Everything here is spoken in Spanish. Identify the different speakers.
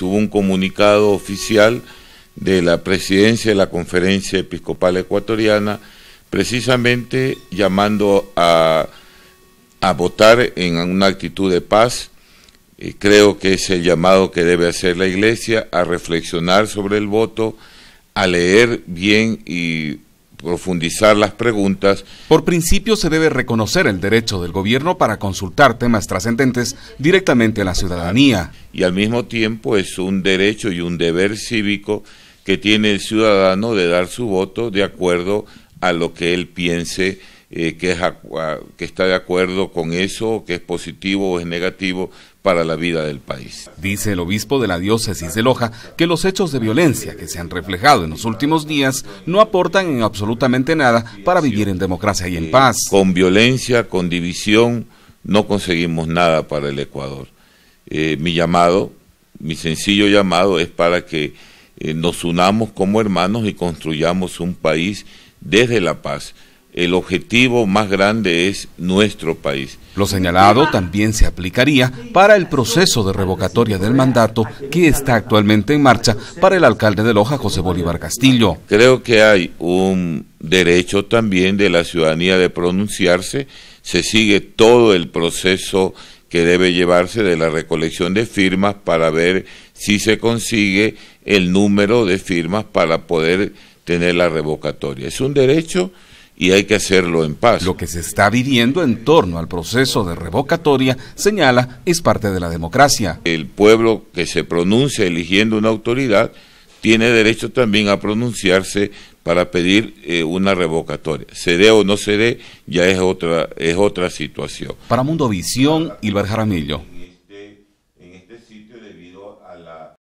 Speaker 1: Hubo un comunicado oficial de la presidencia de la Conferencia Episcopal Ecuatoriana, precisamente llamando a, votar en una actitud de paz. Eh, creo que es el llamado que debe hacer la Iglesia a reflexionar sobre el voto, a leer bien
Speaker 2: y profundizar las preguntas. Por principio se debe reconocer el derecho del gobierno para consultar temas trascendentes directamente a la ciudadanía. Y al mismo
Speaker 1: tiempo es un derecho y un deber cívico que tiene el ciudadano de dar su voto de acuerdo a lo que él piense eh, que, que está de
Speaker 2: acuerdo con eso, que es positivo o es negativo para la vida del país. Dice el obispo de la diócesis de Loja que los hechos de violencia que se han reflejado en los últimos días no aportan en absolutamente nada para vivir en democracia y en eh, paz. Con violencia, con
Speaker 1: división, no conseguimos nada para el Ecuador. Eh, mi llamado, mi sencillo llamado es para que nos unamos como hermanos y construyamos un país desde la paz el objetivo más grande es nuestro
Speaker 2: país. Lo señalado también se aplicaría para el proceso de revocatoria del mandato que está actualmente en marcha para el alcalde de Loja, José Bolívar Castillo. Creo que
Speaker 1: hay un derecho también de la ciudadanía de pronunciarse. Se sigue todo el proceso que debe llevarse de la recolección de firmas para ver si se consigue el número de firmas para poder tener la
Speaker 2: revocatoria. Es un derecho y hay que hacerlo en paz. Lo que se está viviendo en torno al proceso de revocatoria, señala, es parte de la democracia.
Speaker 1: El pueblo que se pronuncia eligiendo una autoridad tiene derecho también a pronunciarse para pedir eh, una revocatoria. Se dé o no se dé, ya es otra, es otra
Speaker 2: situación. Para Mundo Visión, Hilbert Jaramillo.